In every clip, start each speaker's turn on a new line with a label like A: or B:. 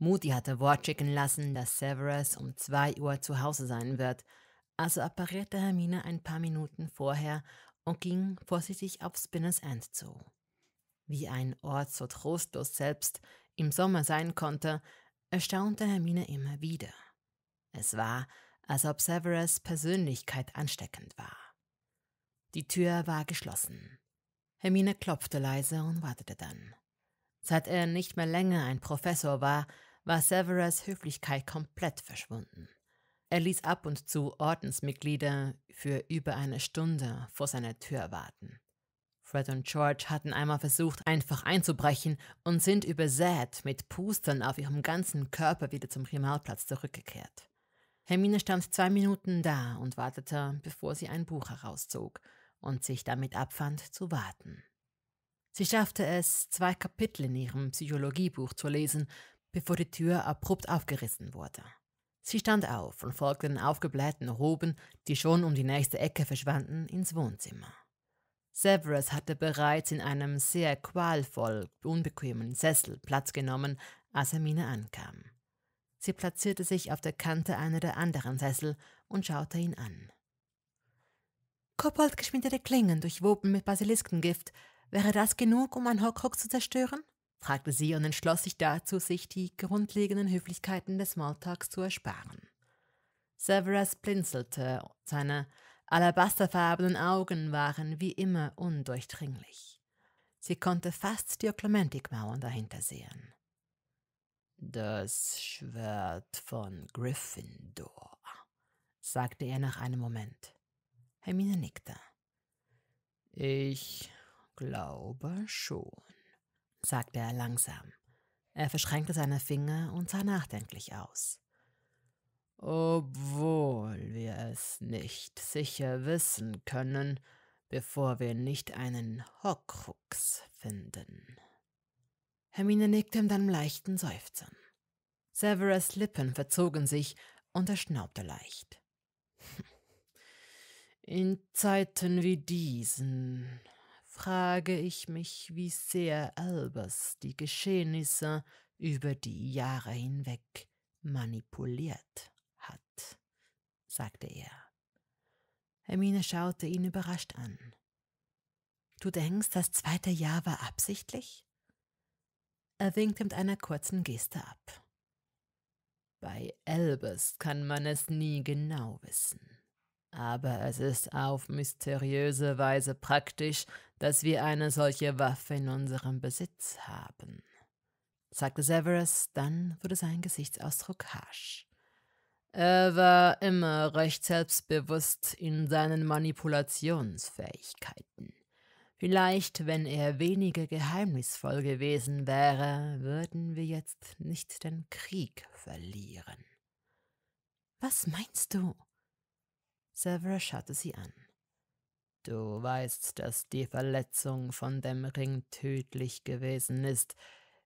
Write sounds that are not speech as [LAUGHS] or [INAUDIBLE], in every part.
A: Moody hatte Wort schicken lassen, dass Severus um zwei Uhr zu Hause sein wird, also apparierte Hermine ein paar Minuten vorher und ging vorsichtig auf Spinners End zu. Wie ein Ort so trostlos selbst im Sommer sein konnte, erstaunte Hermine immer wieder. Es war, als ob Severus Persönlichkeit ansteckend war. Die Tür war geschlossen. Hermine klopfte leise und wartete dann. Seit er nicht mehr länger ein Professor war, war Severas Höflichkeit komplett verschwunden. Er ließ ab und zu Ordensmitglieder für über eine Stunde vor seiner Tür warten. Fred und George hatten einmal versucht, einfach einzubrechen und sind übersät mit Pustern auf ihrem ganzen Körper wieder zum Primalplatz zurückgekehrt. Hermine stand zwei Minuten da und wartete, bevor sie ein Buch herauszog und sich damit abfand zu warten. Sie schaffte es, zwei Kapitel in ihrem Psychologiebuch zu lesen bevor die Tür abrupt aufgerissen wurde. Sie stand auf und folgte den aufgeblähten Ruben, die schon um die nächste Ecke verschwanden, ins Wohnzimmer. Severus hatte bereits in einem sehr qualvoll unbequemen Sessel Platz genommen, als Hermine ankam. Sie platzierte sich auf der Kante einer der anderen Sessel und schaute ihn an. Koboldgeschmiedete Klingen durchwoben mit Basiliskengift, wäre das genug, um ein Hockhock zu zerstören? fragte sie und entschloss sich dazu, sich die grundlegenden Höflichkeiten des Smalltalks zu ersparen. Severus blinzelte, seine alabasterfarbenen Augen waren wie immer undurchdringlich. Sie konnte fast die Oklamentikumauern dahinter sehen. Das Schwert von Gryffindor, sagte er nach einem Moment. Hermine nickte. Ich glaube schon sagte er langsam. Er verschränkte seine Finger und sah nachdenklich aus. Obwohl wir es nicht sicher wissen können, bevor wir nicht einen Hockrux finden. Hermine nickte mit einem leichten Seufzen. Severus Lippen verzogen sich und er schnaubte leicht. [LAUGHS] In Zeiten wie diesen frage ich mich, wie sehr Albers die Geschehnisse über die Jahre hinweg manipuliert hat, sagte er. Hermine schaute ihn überrascht an. Du denkst, das zweite Jahr war absichtlich? Er winkte mit einer kurzen Geste ab. Bei Elbers kann man es nie genau wissen aber es ist auf mysteriöse Weise praktisch, dass wir eine solche Waffe in unserem Besitz haben, sagte Severus, dann wurde sein Gesichtsausdruck harsch. Er war immer recht selbstbewusst in seinen Manipulationsfähigkeiten. Vielleicht, wenn er weniger geheimnisvoll gewesen wäre, würden wir jetzt nicht den Krieg verlieren. Was meinst du? Severus schaute sie an. Du weißt, dass die Verletzung von dem Ring tödlich gewesen ist.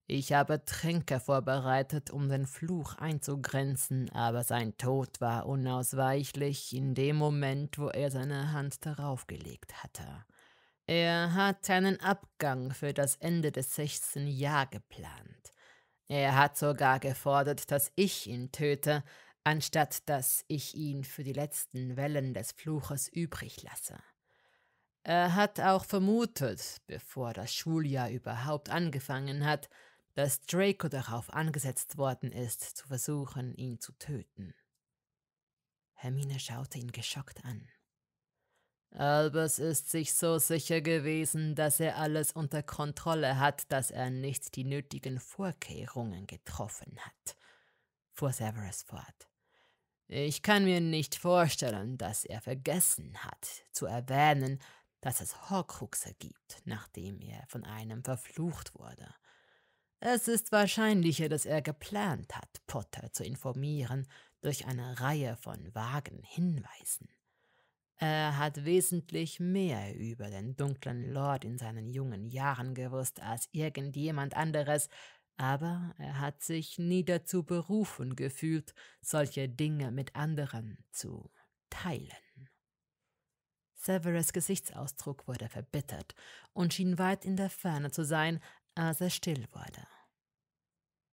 A: Ich habe Tränke vorbereitet, um den Fluch einzugrenzen, aber sein Tod war unausweichlich in dem Moment, wo er seine Hand darauf gelegt hatte. Er hat einen Abgang für das Ende des sechsten Jahr geplant. Er hat sogar gefordert, dass ich ihn töte, anstatt dass ich ihn für die letzten Wellen des Fluches übrig lasse. Er hat auch vermutet, bevor das Schuljahr überhaupt angefangen hat, dass Draco darauf angesetzt worden ist, zu versuchen, ihn zu töten. Hermine schaute ihn geschockt an. Albus ist sich so sicher gewesen, dass er alles unter Kontrolle hat, dass er nicht die nötigen Vorkehrungen getroffen hat, fuhr Severus fort. Ich kann mir nicht vorstellen, dass er vergessen hat, zu erwähnen, dass es Horcruxe gibt, nachdem er von einem verflucht wurde. Es ist wahrscheinlicher, dass er geplant hat, Potter zu informieren durch eine Reihe von vagen Hinweisen. Er hat wesentlich mehr über den dunklen Lord in seinen jungen Jahren gewusst als irgendjemand anderes, aber er hat sich nie dazu berufen gefühlt, solche Dinge mit anderen zu teilen. Severus Gesichtsausdruck wurde verbittert und schien weit in der Ferne zu sein, als er still wurde.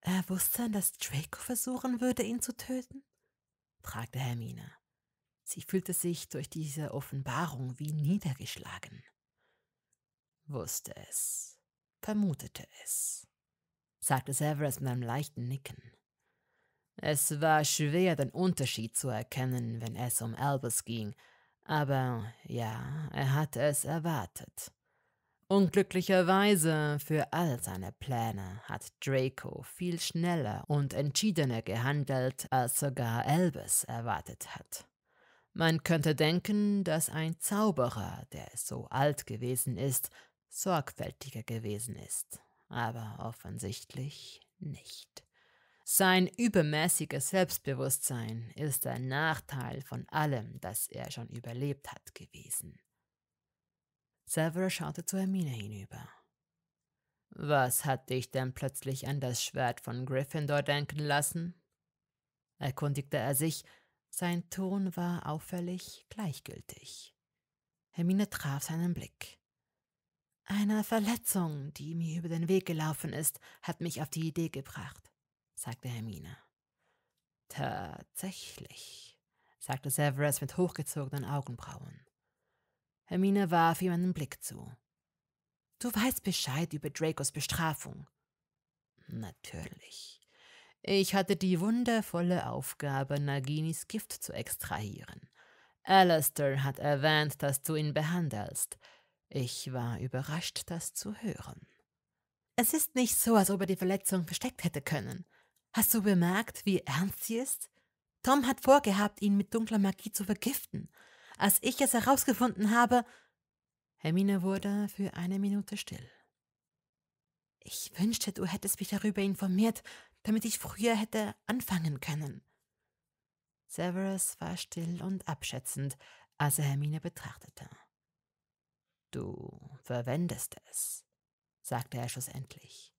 A: Er wusste, dass Draco versuchen würde, ihn zu töten? fragte Hermine. Sie fühlte sich durch diese Offenbarung wie niedergeschlagen. Wusste es, vermutete es, sagte Severus mit einem leichten Nicken. Es war schwer, den Unterschied zu erkennen, wenn es um Albus ging, aber ja, er hatte es erwartet. Unglücklicherweise für all seine Pläne hat Draco viel schneller und entschiedener gehandelt, als sogar Elvis erwartet hat. Man könnte denken, dass ein Zauberer, der so alt gewesen ist, sorgfältiger gewesen ist, aber offensichtlich nicht. Sein übermäßiges Selbstbewusstsein ist ein Nachteil von allem, das er schon überlebt hat gewesen. Severus schaute zu Hermine hinüber. Was hat dich denn plötzlich an das Schwert von Gryffindor denken lassen? erkundigte er sich, sein Ton war auffällig gleichgültig. Hermine traf seinen Blick. Eine Verletzung, die mir über den Weg gelaufen ist, hat mich auf die Idee gebracht sagte Hermine. Tatsächlich, sagte Severus mit hochgezogenen Augenbrauen. Hermine warf ihm einen Blick zu. Du weißt Bescheid über Dracos Bestrafung. Natürlich. Ich hatte die wundervolle Aufgabe, Naginis Gift zu extrahieren. Alastair hat erwähnt, dass du ihn behandelst. Ich war überrascht, das zu hören. Es ist nicht so, als ob er die Verletzung versteckt hätte können. Hast du bemerkt, wie ernst sie ist? Tom hat vorgehabt, ihn mit dunkler Magie zu vergiften. Als ich es herausgefunden habe. Hermine wurde für eine Minute still. Ich wünschte, du hättest mich darüber informiert, damit ich früher hätte anfangen können. Severus war still und abschätzend, als er Hermine betrachtete. Du verwendest es, sagte er schlussendlich.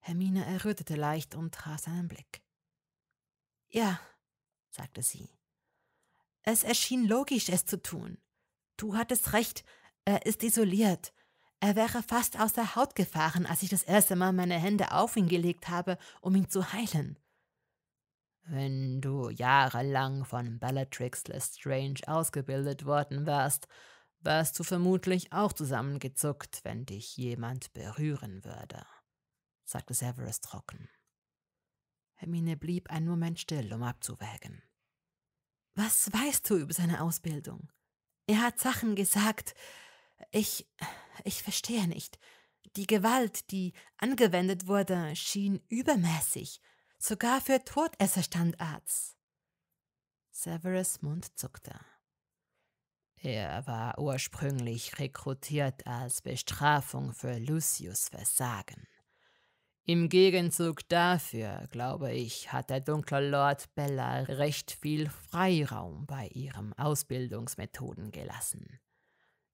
A: Hermine errötete leicht und traf seinen Blick. Ja, sagte sie. Es erschien logisch, es zu tun. Du hattest recht, er ist isoliert. Er wäre fast aus der Haut gefahren, als ich das erste Mal meine Hände auf ihn gelegt habe, um ihn zu heilen. Wenn du jahrelang von Bellatrix Lestrange ausgebildet worden wärst, wärst du vermutlich auch zusammengezuckt, wenn dich jemand berühren würde sagte Severus trocken. Hermine blieb einen Moment still, um abzuwägen. Was weißt du über seine Ausbildung? Er hat Sachen gesagt. Ich. ich verstehe nicht. Die Gewalt, die angewendet wurde, schien übermäßig, sogar für Todesserstandards. Severus Mund zuckte. Er war ursprünglich rekrutiert als Bestrafung für Lucius Versagen. Im Gegenzug dafür, glaube ich, hat der dunkle Lord Bella recht viel Freiraum bei ihren Ausbildungsmethoden gelassen.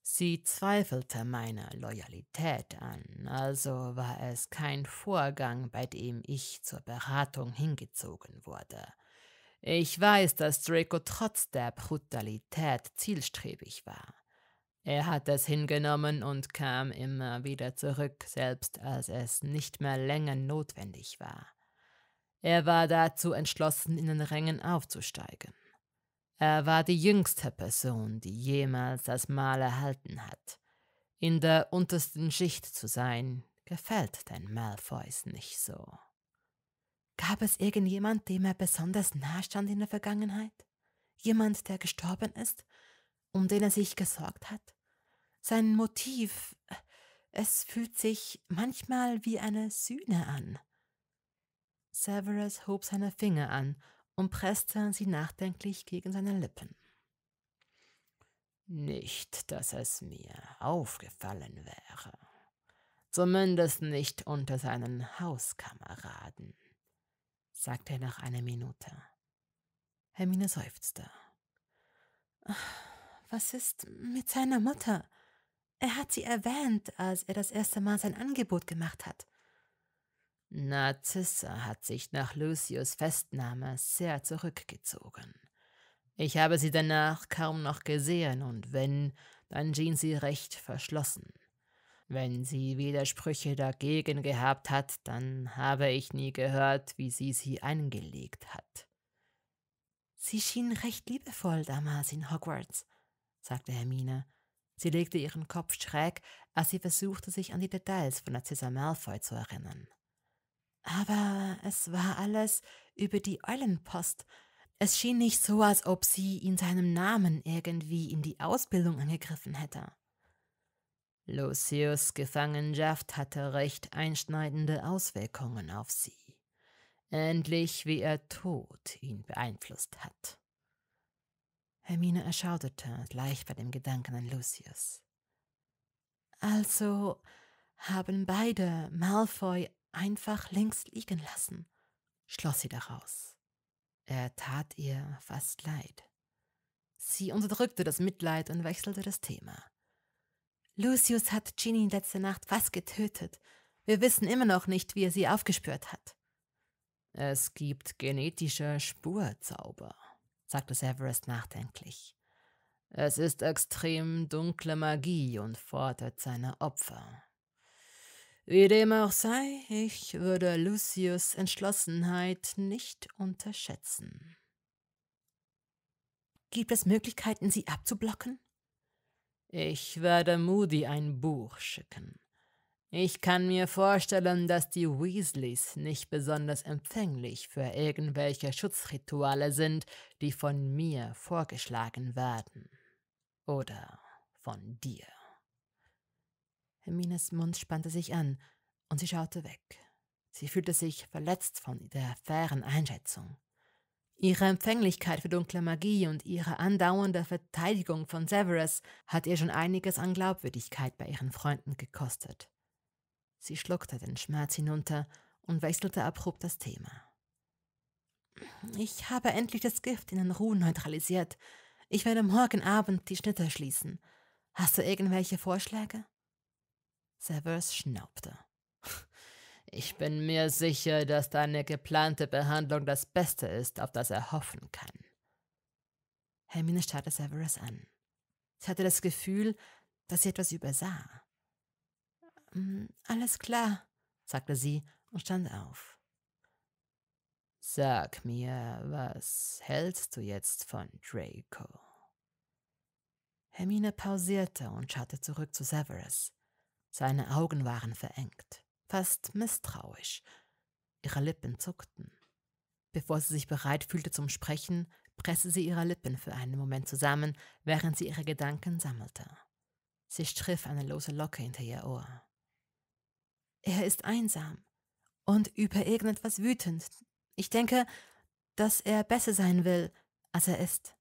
A: Sie zweifelte meiner Loyalität an, also war es kein Vorgang, bei dem ich zur Beratung hingezogen wurde. Ich weiß, dass Draco trotz der Brutalität zielstrebig war. Er hat es hingenommen und kam immer wieder zurück, selbst als es nicht mehr länger notwendig war. Er war dazu entschlossen, in den Rängen aufzusteigen. Er war die jüngste Person, die jemals das Mal erhalten hat. In der untersten Schicht zu sein, gefällt den Malfoys nicht so. Gab es irgendjemand, dem er besonders nahe stand in der Vergangenheit? Jemand, der gestorben ist, um den er sich gesorgt hat? Sein Motiv, es fühlt sich manchmal wie eine Sühne an. Severus hob seine Finger an und presste sie nachdenklich gegen seine Lippen. Nicht, dass es mir aufgefallen wäre. Zumindest nicht unter seinen Hauskameraden, sagte er nach einer Minute. Hermine seufzte. Was ist mit seiner Mutter? Er hat sie erwähnt, als er das erste Mal sein Angebot gemacht hat. Narzissa hat sich nach Lucius Festnahme sehr zurückgezogen. Ich habe sie danach kaum noch gesehen und wenn, dann schien sie recht verschlossen. Wenn sie Widersprüche dagegen gehabt hat, dann habe ich nie gehört, wie sie sie eingelegt hat. Sie schien recht liebevoll damals in Hogwarts, sagte Hermine. Sie legte ihren Kopf schräg, als sie versuchte, sich an die Details von Narcissa Malfoy zu erinnern. Aber es war alles über die Eulenpost. Es schien nicht so, als ob sie in seinem Namen irgendwie in die Ausbildung angegriffen hätte. Lucius Gefangenschaft hatte recht einschneidende Auswirkungen auf sie. Endlich, wie er Tod ihn beeinflusst hat. Hermine erschauderte leicht bei dem Gedanken an Lucius. Also haben beide Malfoy einfach links liegen lassen, schloss sie daraus. Er tat ihr fast leid. Sie unterdrückte das Mitleid und wechselte das Thema. Lucius hat Ginny letzte Nacht fast getötet. Wir wissen immer noch nicht, wie er sie aufgespürt hat. Es gibt genetische Spurzauber, sagte Severus nachdenklich. Es ist extrem dunkle Magie und fordert seine Opfer. Wie dem auch sei, ich würde Lucius Entschlossenheit nicht unterschätzen. Gibt es Möglichkeiten, sie abzublocken? Ich werde Moody ein Buch schicken. Ich kann mir vorstellen, dass die Weasleys nicht besonders empfänglich für irgendwelche Schutzrituale sind, die von mir vorgeschlagen werden. Oder von dir. Hermines Mund spannte sich an und sie schaute weg. Sie fühlte sich verletzt von der fairen Einschätzung. Ihre Empfänglichkeit für dunkle Magie und ihre andauernde Verteidigung von Severus hat ihr schon einiges an Glaubwürdigkeit bei ihren Freunden gekostet. Sie schluckte den Schmerz hinunter und wechselte abrupt das Thema. Ich habe endlich das Gift in den Ruhen neutralisiert. Ich werde morgen Abend die Schnitte schließen. Hast du irgendwelche Vorschläge? Severus schnaubte. Ich bin mir sicher, dass deine geplante Behandlung das Beste ist, auf das er hoffen kann. Hermine starrte Severus an. Sie hatte das Gefühl, dass sie etwas übersah. Mhm, alles klar, sagte sie und stand auf. Sag mir, was hältst du jetzt von Draco? Hermine pausierte und schaute zurück zu Severus. Seine Augen waren verengt, fast misstrauisch. Ihre Lippen zuckten. Bevor sie sich bereit fühlte zum Sprechen, presste sie ihre Lippen für einen Moment zusammen, während sie ihre Gedanken sammelte. Sie striff eine lose Locke hinter ihr Ohr. Er ist einsam und über irgendetwas wütend. Ich denke, dass er besser sein will, als er ist.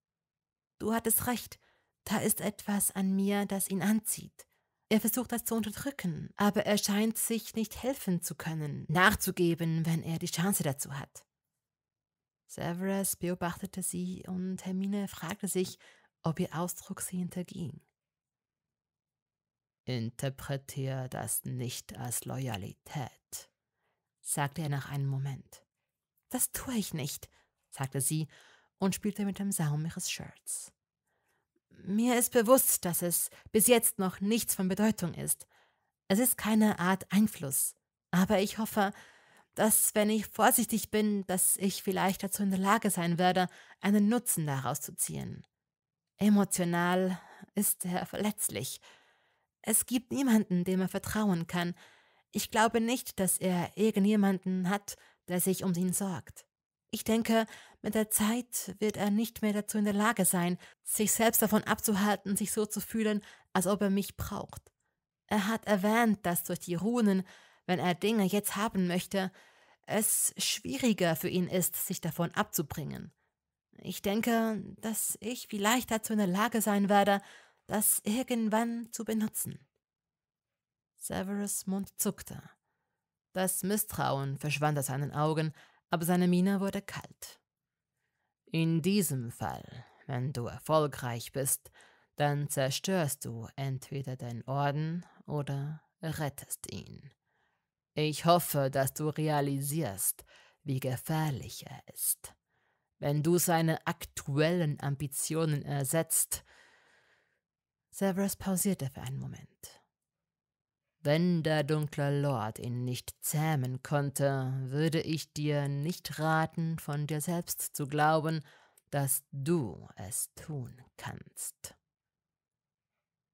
A: Du hattest recht, da ist etwas an mir, das ihn anzieht. Er versucht das zu unterdrücken, aber er scheint sich nicht helfen zu können, nachzugeben, wenn er die Chance dazu hat. Severus beobachtete sie und Hermine fragte sich, ob ihr Ausdruck sie hinterging. Interpretiere das nicht als Loyalität, sagte er nach einem Moment. Das tue ich nicht, sagte sie und spielte mit dem Saum ihres Shirts. Mir ist bewusst, dass es bis jetzt noch nichts von Bedeutung ist. Es ist keine Art Einfluss, aber ich hoffe, dass, wenn ich vorsichtig bin, dass ich vielleicht dazu in der Lage sein werde, einen Nutzen daraus zu ziehen. Emotional ist er verletzlich, es gibt niemanden, dem er vertrauen kann. Ich glaube nicht, dass er irgendjemanden hat, der sich um ihn sorgt. Ich denke, mit der Zeit wird er nicht mehr dazu in der Lage sein, sich selbst davon abzuhalten, sich so zu fühlen, als ob er mich braucht. Er hat erwähnt, dass durch die Runen, wenn er Dinge jetzt haben möchte, es schwieriger für ihn ist, sich davon abzubringen. Ich denke, dass ich vielleicht dazu in der Lage sein werde, das irgendwann zu benutzen. Severus Mund zuckte. Das Misstrauen verschwand aus seinen Augen, aber seine Miene wurde kalt. In diesem Fall, wenn du erfolgreich bist, dann zerstörst du entweder den Orden oder rettest ihn. Ich hoffe, dass du realisierst, wie gefährlich er ist. Wenn du seine aktuellen Ambitionen ersetzt, Severus pausierte für einen Moment. Wenn der dunkle Lord ihn nicht zähmen konnte, würde ich dir nicht raten, von dir selbst zu glauben, dass du es tun kannst.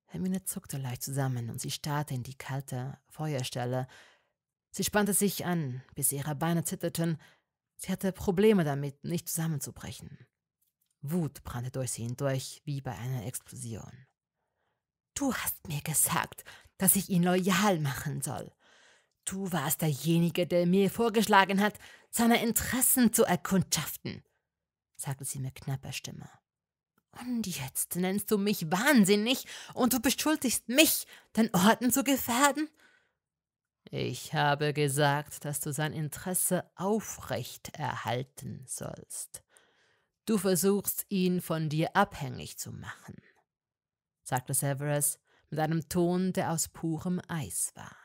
A: Hermine zuckte leicht zusammen und sie starrte in die kalte Feuerstelle. Sie spannte sich an, bis ihre Beine zitterten. Sie hatte Probleme damit, nicht zusammenzubrechen. Wut brannte durch sie hindurch wie bei einer Explosion. Du hast mir gesagt, dass ich ihn loyal machen soll. Du warst derjenige, der mir vorgeschlagen hat, seine Interessen zu erkundschaften, sagte sie mit knapper Stimme. Und jetzt nennst du mich wahnsinnig und du beschuldigst mich, den Orden zu gefährden? Ich habe gesagt, dass du sein Interesse aufrecht erhalten sollst. Du versuchst, ihn von dir abhängig zu machen sagte Severus mit einem Ton, der aus purem Eis war.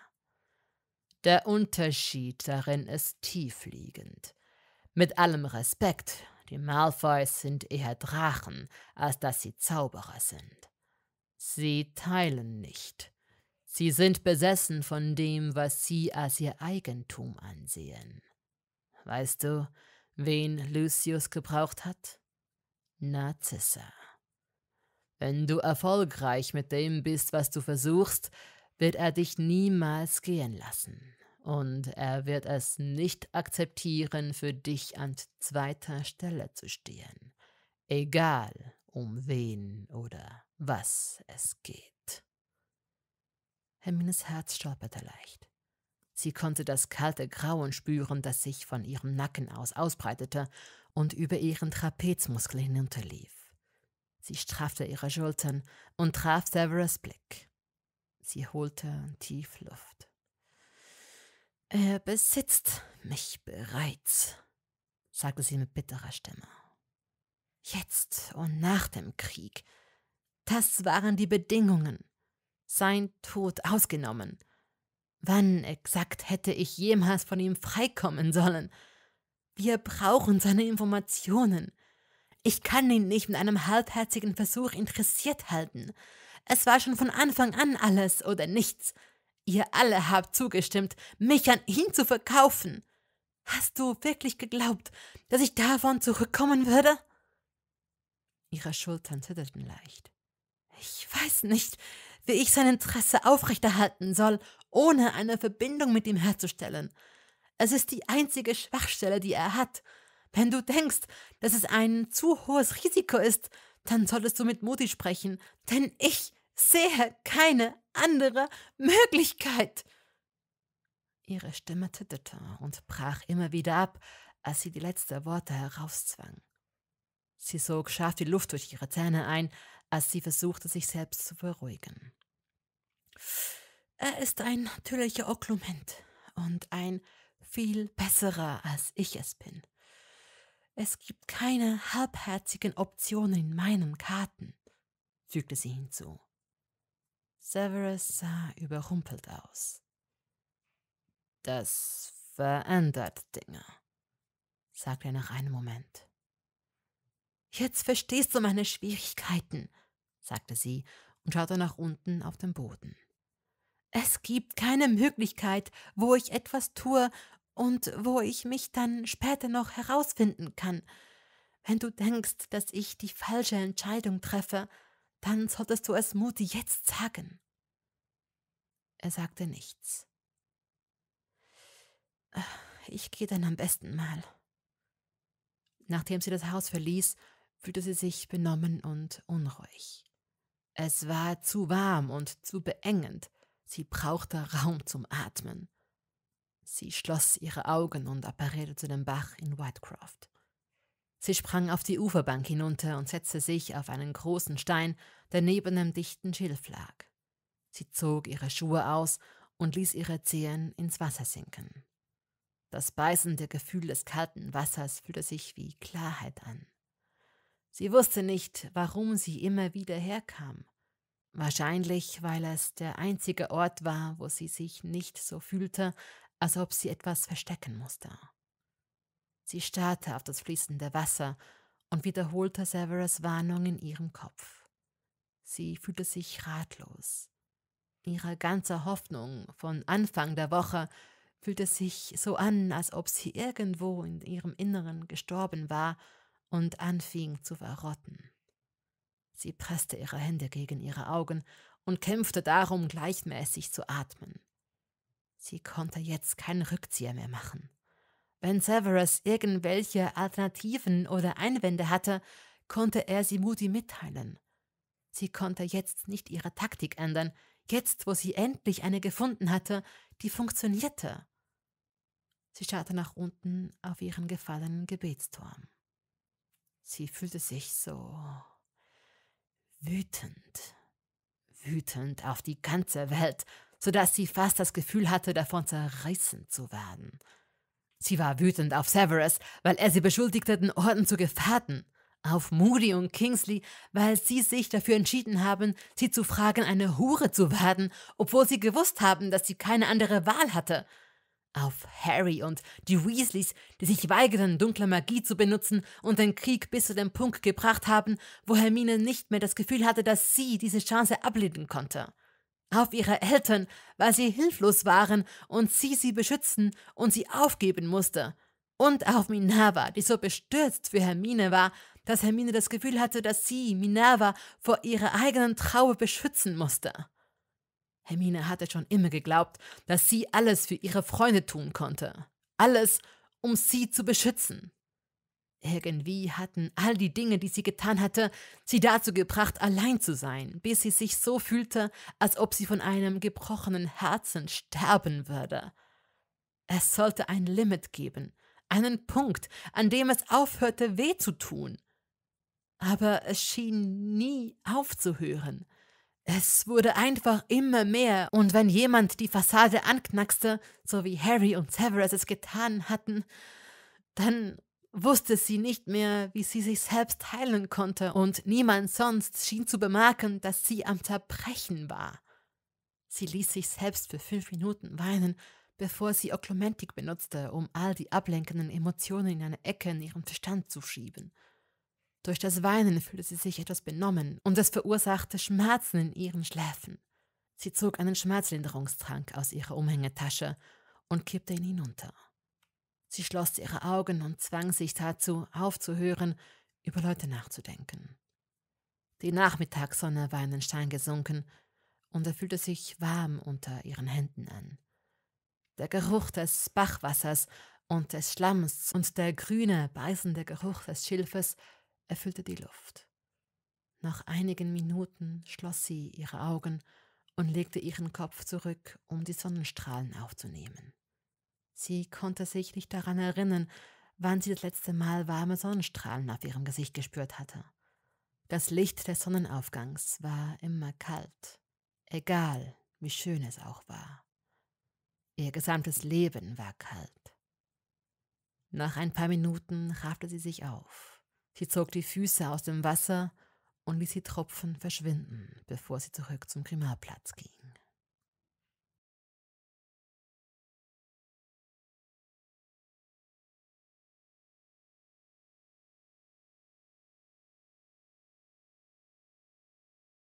A: Der Unterschied darin ist tiefliegend. Mit allem Respekt, die Malfoys sind eher Drachen, als dass sie Zauberer sind. Sie teilen nicht. Sie sind besessen von dem, was sie als ihr Eigentum ansehen. Weißt du, wen Lucius gebraucht hat? Narzissa. Wenn du erfolgreich mit dem bist, was du versuchst, wird er dich niemals gehen lassen. Und er wird es nicht akzeptieren, für dich an zweiter Stelle zu stehen. Egal, um wen oder was es geht. Hermines Herz stolperte leicht. Sie konnte das kalte Grauen spüren, das sich von ihrem Nacken aus ausbreitete und über ihren Trapezmuskel hinunterlief. Sie straffte ihre Schultern und traf Severus Blick. Sie holte tief Luft. Er besitzt mich bereits, sagte sie mit bitterer Stimme. Jetzt und nach dem Krieg. Das waren die Bedingungen. Sein Tod ausgenommen. Wann exakt hätte ich jemals von ihm freikommen sollen? Wir brauchen seine Informationen. Ich kann ihn nicht mit einem halbherzigen Versuch interessiert halten. Es war schon von Anfang an alles oder nichts. Ihr alle habt zugestimmt, mich an ihn zu verkaufen. Hast du wirklich geglaubt, dass ich davon zurückkommen würde? Ihre Schultern zitterten leicht. Ich weiß nicht, wie ich sein Interesse aufrechterhalten soll, ohne eine Verbindung mit ihm herzustellen. Es ist die einzige Schwachstelle, die er hat. Wenn du denkst, dass es ein zu hohes Risiko ist, dann solltest du mit Mutti sprechen, denn ich sehe keine andere Möglichkeit. Ihre Stimme zitterte und brach immer wieder ab, als sie die letzten Worte herauszwang. Sie sog scharf die Luft durch ihre Zähne ein, als sie versuchte, sich selbst zu beruhigen. Er ist ein natürlicher Oklument und ein viel besserer, als ich es bin. Es gibt keine halbherzigen Optionen in meinen Karten, fügte sie hinzu. Severus sah überrumpelt aus. Das verändert Dinge, sagte er nach einem Moment. Jetzt verstehst du meine Schwierigkeiten, sagte sie und schaute nach unten auf den Boden. Es gibt keine Möglichkeit, wo ich etwas tue, und wo ich mich dann später noch herausfinden kann. Wenn du denkst, dass ich die falsche Entscheidung treffe, dann solltest du es Mutti jetzt sagen. Er sagte nichts. Äh, ich gehe dann am besten mal. Nachdem sie das Haus verließ, fühlte sie sich benommen und unruhig. Es war zu warm und zu beengend. Sie brauchte Raum zum Atmen. Sie schloss ihre Augen und apparierte zu dem Bach in Whitecroft. Sie sprang auf die Uferbank hinunter und setzte sich auf einen großen Stein, der neben einem dichten Schilf lag. Sie zog ihre Schuhe aus und ließ ihre Zehen ins Wasser sinken. Das beißende Gefühl des kalten Wassers fühlte sich wie Klarheit an. Sie wusste nicht, warum sie immer wieder herkam. Wahrscheinlich, weil es der einzige Ort war, wo sie sich nicht so fühlte, als ob sie etwas verstecken musste. Sie starrte auf das fließende Wasser und wiederholte Severus Warnung in ihrem Kopf. Sie fühlte sich ratlos. Ihre ganze Hoffnung von Anfang der Woche fühlte sich so an, als ob sie irgendwo in ihrem Inneren gestorben war und anfing zu verrotten. Sie presste ihre Hände gegen ihre Augen und kämpfte darum, gleichmäßig zu atmen. Sie konnte jetzt keinen Rückzieher mehr machen. Wenn Severus irgendwelche Alternativen oder Einwände hatte, konnte er sie Moody mitteilen. Sie konnte jetzt nicht ihre Taktik ändern, jetzt wo sie endlich eine gefunden hatte, die funktionierte. Sie schaute nach unten auf ihren gefallenen Gebetsturm. Sie fühlte sich so wütend, wütend auf die ganze Welt sodass sie fast das Gefühl hatte, davon zerrissen zu werden. Sie war wütend auf Severus, weil er sie beschuldigte, den Orden zu gefährden, auf Moody und Kingsley, weil sie sich dafür entschieden haben, sie zu fragen, eine Hure zu werden, obwohl sie gewusst haben, dass sie keine andere Wahl hatte, auf Harry und die Weasleys, die sich weigerten, dunkle Magie zu benutzen und den Krieg bis zu dem Punkt gebracht haben, wo Hermine nicht mehr das Gefühl hatte, dass sie diese Chance ablehnen konnte auf ihre Eltern, weil sie hilflos waren und sie sie beschützen und sie aufgeben musste. Und auf Minerva, die so bestürzt für Hermine war, dass Hermine das Gefühl hatte, dass sie Minerva vor ihrer eigenen Trauer beschützen musste. Hermine hatte schon immer geglaubt, dass sie alles für ihre Freunde tun konnte. Alles, um sie zu beschützen. Irgendwie hatten all die Dinge, die sie getan hatte, sie dazu gebracht, allein zu sein, bis sie sich so fühlte, als ob sie von einem gebrochenen Herzen sterben würde. Es sollte ein Limit geben, einen Punkt, an dem es aufhörte, weh zu tun. Aber es schien nie aufzuhören. Es wurde einfach immer mehr, und wenn jemand die Fassade anknackste, so wie Harry und Severus es getan hatten, dann wusste sie nicht mehr, wie sie sich selbst heilen konnte, und niemand sonst schien zu bemerken, dass sie am Zerbrechen war. Sie ließ sich selbst für fünf Minuten weinen, bevor sie Oklumentik benutzte, um all die ablenkenden Emotionen in eine Ecke in ihren Verstand zu schieben. Durch das Weinen fühlte sie sich etwas benommen, und es verursachte Schmerzen in ihren Schläfen. Sie zog einen Schmerzlinderungstrank aus ihrer Umhängetasche und kippte ihn hinunter. Sie schloss ihre Augen und zwang sich dazu, aufzuhören, über Leute nachzudenken. Die Nachmittagssonne war in den Stein gesunken, und er fühlte sich warm unter ihren Händen an. Der Geruch des Bachwassers und des Schlamms und der grüne, beißende Geruch des Schilfes erfüllte die Luft. Nach einigen Minuten schloss sie ihre Augen und legte ihren Kopf zurück, um die Sonnenstrahlen aufzunehmen. Sie konnte sich nicht daran erinnern, wann sie das letzte Mal warme Sonnenstrahlen auf ihrem Gesicht gespürt hatte. Das Licht des Sonnenaufgangs war immer kalt, egal wie schön es auch war. Ihr gesamtes Leben war kalt. Nach ein paar Minuten raffte sie sich auf. Sie zog die Füße aus dem Wasser und ließ die Tropfen verschwinden, bevor sie zurück zum Grimalplatz ging.